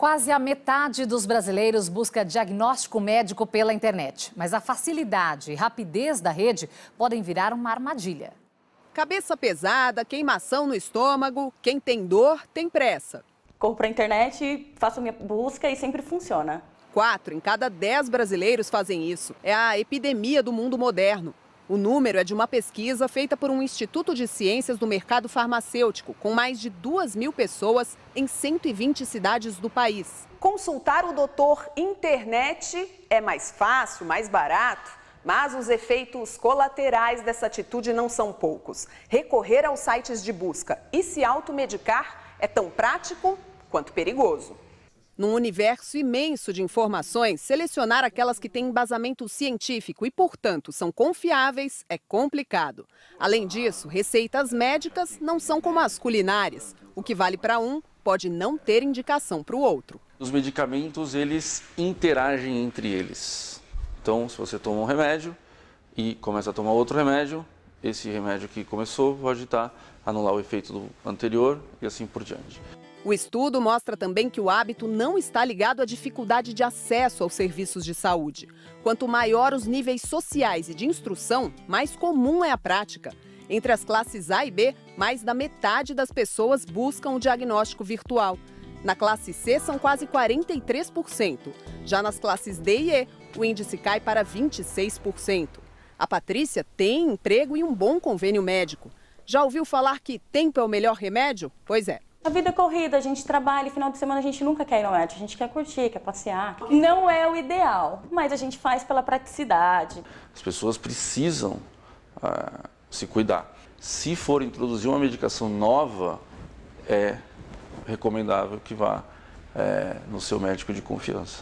Quase a metade dos brasileiros busca diagnóstico médico pela internet, mas a facilidade e rapidez da rede podem virar uma armadilha. Cabeça pesada, queimação no estômago, quem tem dor tem pressa. Corro para a internet, faço minha busca e sempre funciona. Quatro em cada dez brasileiros fazem isso. É a epidemia do mundo moderno. O número é de uma pesquisa feita por um Instituto de Ciências do Mercado Farmacêutico, com mais de 2 mil pessoas em 120 cidades do país. Consultar o doutor internet é mais fácil, mais barato? Mas os efeitos colaterais dessa atitude não são poucos. Recorrer aos sites de busca e se automedicar é tão prático quanto perigoso. Num universo imenso de informações, selecionar aquelas que têm embasamento científico e, portanto, são confiáveis é complicado. Além disso, receitas médicas não são como as culinárias. O que vale para um pode não ter indicação para o outro. Os medicamentos, eles interagem entre eles. Então, se você toma um remédio e começa a tomar outro remédio, esse remédio que começou pode estar tá, anular o efeito do anterior e assim por diante. O estudo mostra também que o hábito não está ligado à dificuldade de acesso aos serviços de saúde. Quanto maior os níveis sociais e de instrução, mais comum é a prática. Entre as classes A e B, mais da metade das pessoas buscam o diagnóstico virtual. Na classe C, são quase 43%. Já nas classes D e E, o índice cai para 26%. A Patrícia tem emprego e um bom convênio médico. Já ouviu falar que tempo é o melhor remédio? Pois é. A vida é corrida, a gente trabalha, final de semana a gente nunca quer ir no médico, a gente quer curtir, quer passear. Não é o ideal, mas a gente faz pela praticidade. As pessoas precisam uh, se cuidar. Se for introduzir uma medicação nova, é recomendável que vá é, no seu médico de confiança.